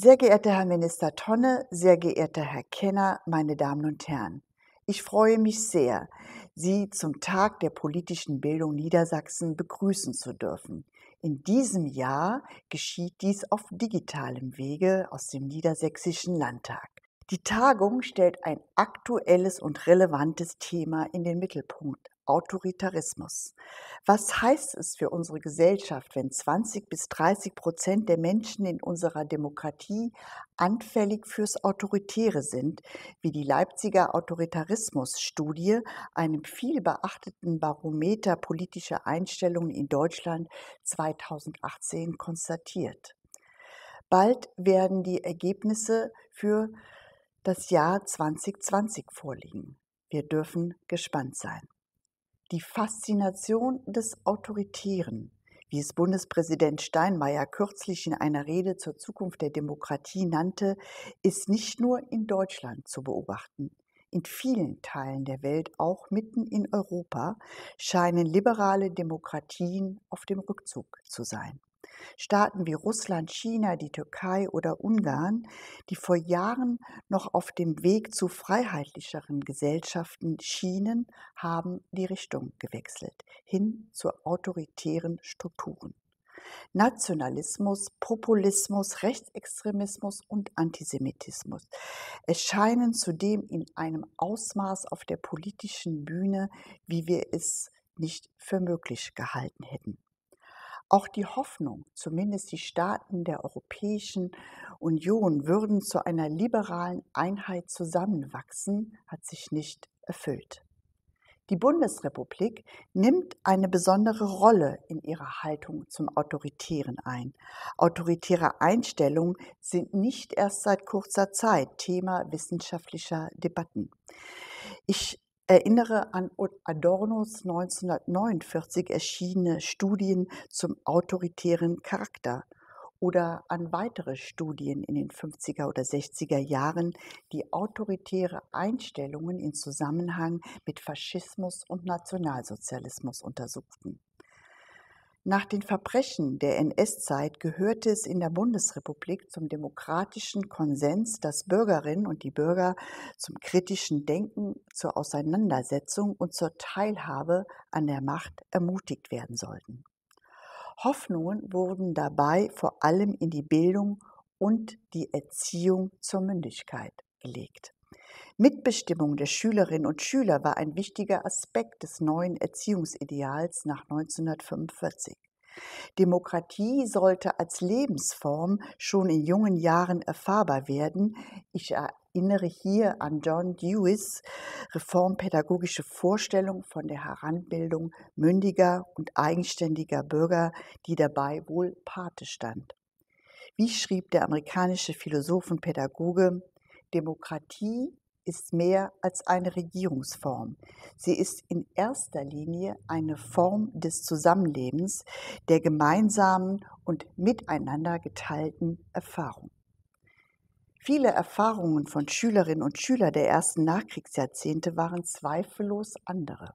Sehr geehrter Herr Minister Tonne, sehr geehrter Herr Kenner, meine Damen und Herren, ich freue mich sehr, Sie zum Tag der politischen Bildung Niedersachsen begrüßen zu dürfen. In diesem Jahr geschieht dies auf digitalem Wege aus dem Niedersächsischen Landtag. Die Tagung stellt ein aktuelles und relevantes Thema in den Mittelpunkt, Autoritarismus. Was heißt es für unsere Gesellschaft, wenn 20 bis 30 Prozent der Menschen in unserer Demokratie anfällig fürs Autoritäre sind, wie die Leipziger Autoritarismus-Studie, einem viel beachteten Barometer politischer Einstellungen in Deutschland 2018 konstatiert? Bald werden die Ergebnisse für das Jahr 2020 vorliegen. Wir dürfen gespannt sein. Die Faszination des Autoritären, wie es Bundespräsident Steinmeier kürzlich in einer Rede zur Zukunft der Demokratie nannte, ist nicht nur in Deutschland zu beobachten. In vielen Teilen der Welt, auch mitten in Europa, scheinen liberale Demokratien auf dem Rückzug zu sein. Staaten wie Russland, China, die Türkei oder Ungarn, die vor Jahren noch auf dem Weg zu freiheitlicheren Gesellschaften schienen, haben die Richtung gewechselt, hin zu autoritären Strukturen. Nationalismus, Populismus, Rechtsextremismus und Antisemitismus erscheinen zudem in einem Ausmaß auf der politischen Bühne, wie wir es nicht für möglich gehalten hätten. Auch die Hoffnung, zumindest die Staaten der Europäischen Union würden zu einer liberalen Einheit zusammenwachsen, hat sich nicht erfüllt. Die Bundesrepublik nimmt eine besondere Rolle in ihrer Haltung zum Autoritären ein. Autoritäre Einstellungen sind nicht erst seit kurzer Zeit Thema wissenschaftlicher Debatten. Ich erinnere an Adornos 1949 erschienene Studien zum autoritären Charakter oder an weitere Studien in den 50er oder 60er Jahren, die autoritäre Einstellungen in Zusammenhang mit Faschismus und Nationalsozialismus untersuchten. Nach den Verbrechen der NS-Zeit gehörte es in der Bundesrepublik zum demokratischen Konsens, dass Bürgerinnen und die Bürger zum kritischen Denken, zur Auseinandersetzung und zur Teilhabe an der Macht ermutigt werden sollten. Hoffnungen wurden dabei vor allem in die Bildung und die Erziehung zur Mündigkeit gelegt. Mitbestimmung der Schülerinnen und Schüler war ein wichtiger Aspekt des neuen Erziehungsideals nach 1945. Demokratie sollte als Lebensform schon in jungen Jahren erfahrbar werden. Ich erinnere hier an John Dewey's reformpädagogische Vorstellung von der Heranbildung mündiger und eigenständiger Bürger, die dabei wohl Pate stand. Wie schrieb der amerikanische Philosophenpädagoge, Demokratie ist mehr als eine Regierungsform. Sie ist in erster Linie eine Form des Zusammenlebens, der gemeinsamen und miteinander geteilten Erfahrung. Viele Erfahrungen von Schülerinnen und Schülern der ersten Nachkriegsjahrzehnte waren zweifellos andere.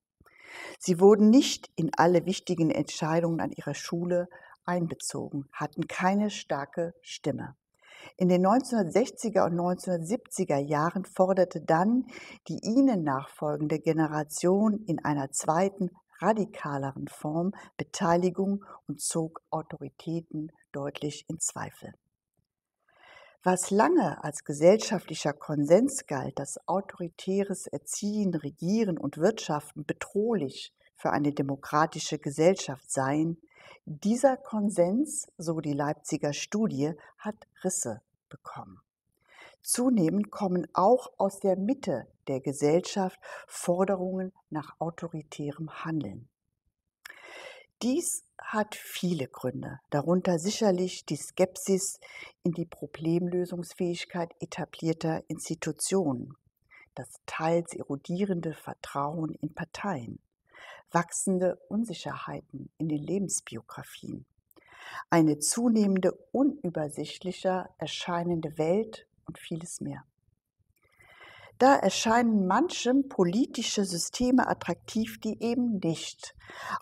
Sie wurden nicht in alle wichtigen Entscheidungen an ihrer Schule einbezogen, hatten keine starke Stimme. In den 1960er und 1970er Jahren forderte dann die ihnen nachfolgende Generation in einer zweiten, radikaleren Form Beteiligung und zog Autoritäten deutlich in Zweifel. Was lange als gesellschaftlicher Konsens galt, dass autoritäres Erziehen, Regieren und Wirtschaften bedrohlich für eine demokratische Gesellschaft seien, dieser Konsens, so die Leipziger Studie, hat Risse bekommen. Zunehmend kommen auch aus der Mitte der Gesellschaft Forderungen nach autoritärem Handeln. Dies hat viele Gründe, darunter sicherlich die Skepsis in die Problemlösungsfähigkeit etablierter Institutionen, das teils erodierende Vertrauen in Parteien, wachsende Unsicherheiten in den Lebensbiografien, eine zunehmende unübersichtlicher erscheinende Welt und vieles mehr. Da erscheinen manchem politische Systeme attraktiv, die eben nicht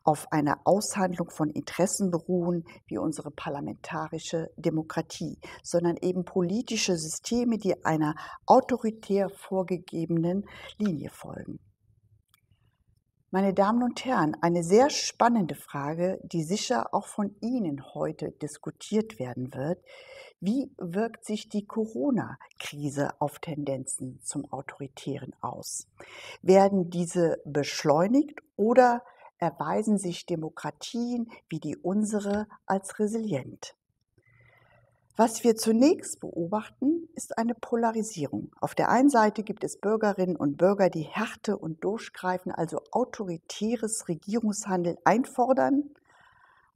auf einer Aushandlung von Interessen beruhen wie unsere parlamentarische Demokratie, sondern eben politische Systeme, die einer autoritär vorgegebenen Linie folgen. Meine Damen und Herren, eine sehr spannende Frage, die sicher auch von Ihnen heute diskutiert werden wird. Wie wirkt sich die Corona-Krise auf Tendenzen zum Autoritären aus? Werden diese beschleunigt oder erweisen sich Demokratien wie die unsere als resilient? Was wir zunächst beobachten, ist eine Polarisierung. Auf der einen Seite gibt es Bürgerinnen und Bürger, die Härte und Durchgreifen, also autoritäres Regierungshandeln einfordern.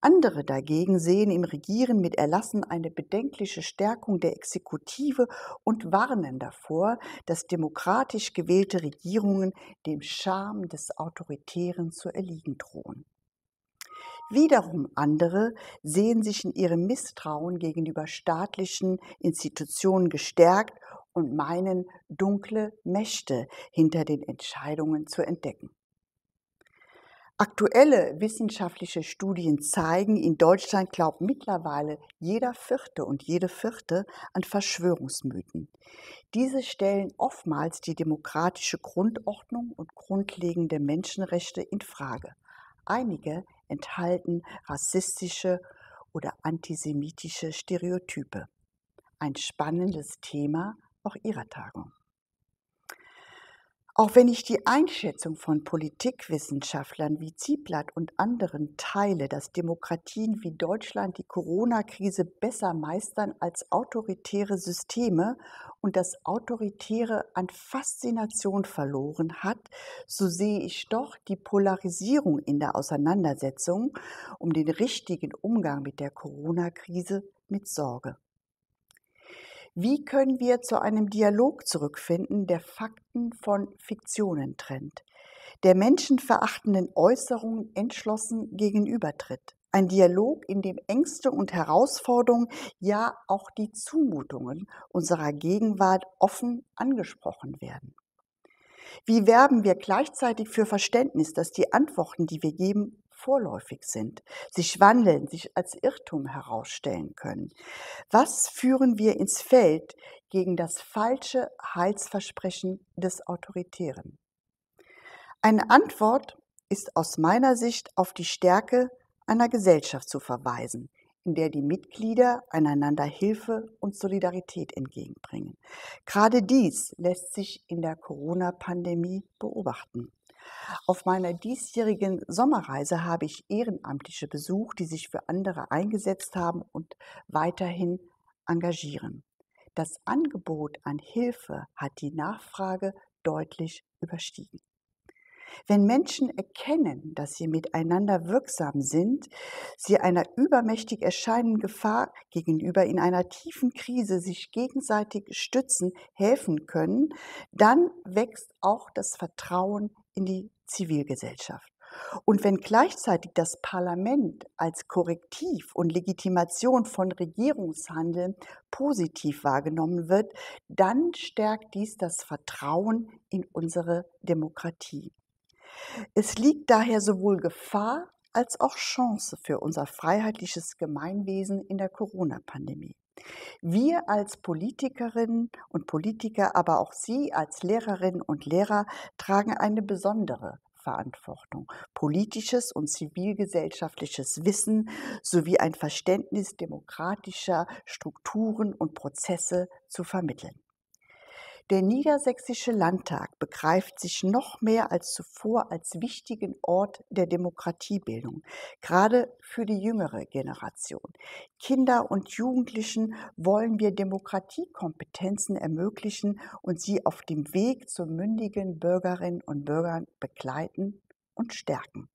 Andere dagegen sehen im Regieren mit Erlassen eine bedenkliche Stärkung der Exekutive und warnen davor, dass demokratisch gewählte Regierungen dem Charme des Autoritären zu erliegen drohen. Wiederum andere sehen sich in ihrem Misstrauen gegenüber staatlichen Institutionen gestärkt und meinen, dunkle Mächte hinter den Entscheidungen zu entdecken. Aktuelle wissenschaftliche Studien zeigen, in Deutschland glaubt mittlerweile jeder Vierte und jede Vierte an Verschwörungsmythen. Diese stellen oftmals die demokratische Grundordnung und grundlegende Menschenrechte in Frage. Einige enthalten rassistische oder antisemitische Stereotype. Ein spannendes Thema auch Ihrer Tagung. Auch wenn ich die Einschätzung von Politikwissenschaftlern wie Zieblatt und anderen teile, dass Demokratien wie Deutschland die Corona-Krise besser meistern als autoritäre Systeme und das Autoritäre an Faszination verloren hat, so sehe ich doch die Polarisierung in der Auseinandersetzung um den richtigen Umgang mit der Corona-Krise mit Sorge. Wie können wir zu einem Dialog zurückfinden, der Fakten von Fiktionen trennt, der menschenverachtenden Äußerungen entschlossen gegenübertritt? Ein Dialog, in dem Ängste und Herausforderungen, ja auch die Zumutungen unserer Gegenwart offen angesprochen werden. Wie werben wir gleichzeitig für Verständnis, dass die Antworten, die wir geben, vorläufig sind, sich wandeln, sich als Irrtum herausstellen können? Was führen wir ins Feld gegen das falsche Heilsversprechen des Autoritären? Eine Antwort ist aus meiner Sicht auf die Stärke einer Gesellschaft zu verweisen, in der die Mitglieder einander Hilfe und Solidarität entgegenbringen. Gerade dies lässt sich in der Corona-Pandemie beobachten. Auf meiner diesjährigen Sommerreise habe ich Ehrenamtliche besucht, die sich für andere eingesetzt haben und weiterhin engagieren. Das Angebot an Hilfe hat die Nachfrage deutlich überstiegen. Wenn Menschen erkennen, dass sie miteinander wirksam sind, sie einer übermächtig erscheinenden Gefahr gegenüber in einer tiefen Krise sich gegenseitig stützen, helfen können, dann wächst auch das Vertrauen in die Zivilgesellschaft. Und wenn gleichzeitig das Parlament als Korrektiv und Legitimation von Regierungshandeln positiv wahrgenommen wird, dann stärkt dies das Vertrauen in unsere Demokratie. Es liegt daher sowohl Gefahr als auch Chance für unser freiheitliches Gemeinwesen in der Corona-Pandemie. Wir als Politikerinnen und Politiker, aber auch Sie als Lehrerinnen und Lehrer tragen eine besondere Verantwortung, politisches und zivilgesellschaftliches Wissen sowie ein Verständnis demokratischer Strukturen und Prozesse zu vermitteln. Der Niedersächsische Landtag begreift sich noch mehr als zuvor als wichtigen Ort der Demokratiebildung, gerade für die jüngere Generation. Kinder und Jugendlichen wollen wir Demokratiekompetenzen ermöglichen und sie auf dem Weg zu mündigen Bürgerinnen und Bürgern begleiten und stärken.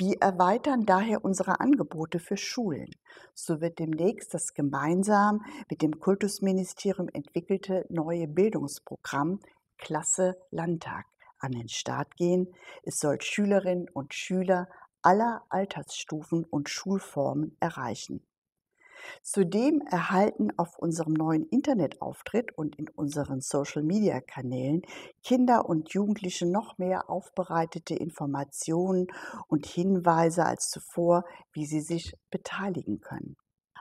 Wir erweitern daher unsere Angebote für Schulen. So wird demnächst das gemeinsam mit dem Kultusministerium entwickelte neue Bildungsprogramm Klasse Landtag an den Start gehen. Es soll Schülerinnen und Schüler aller Altersstufen und Schulformen erreichen. Zudem erhalten auf unserem neuen Internetauftritt und in unseren Social-Media-Kanälen Kinder und Jugendliche noch mehr aufbereitete Informationen und Hinweise als zuvor, wie sie sich beteiligen können.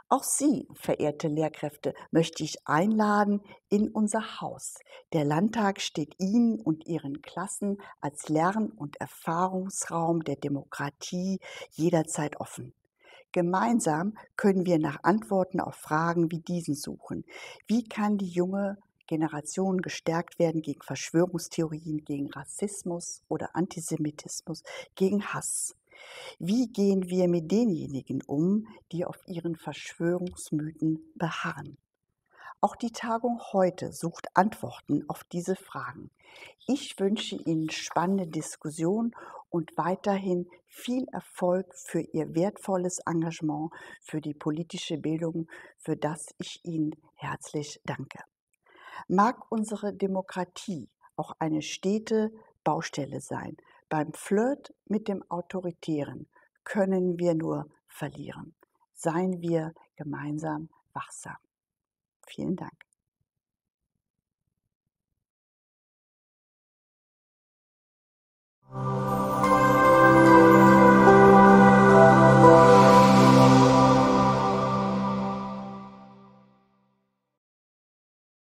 Auch Sie, verehrte Lehrkräfte, möchte ich einladen in unser Haus. Der Landtag steht Ihnen und Ihren Klassen als Lern- und Erfahrungsraum der Demokratie jederzeit offen. Gemeinsam können wir nach Antworten auf Fragen wie diesen suchen. Wie kann die junge Generation gestärkt werden gegen Verschwörungstheorien, gegen Rassismus oder Antisemitismus, gegen Hass? Wie gehen wir mit denjenigen um, die auf ihren Verschwörungsmythen beharren? Auch die Tagung heute sucht Antworten auf diese Fragen. Ich wünsche Ihnen spannende Diskussionen und weiterhin viel Erfolg für Ihr wertvolles Engagement für die politische Bildung, für das ich Ihnen herzlich danke. Mag unsere Demokratie auch eine stete Baustelle sein, beim Flirt mit dem Autoritären können wir nur verlieren. Seien wir gemeinsam wachsam. Vielen Dank. Oh.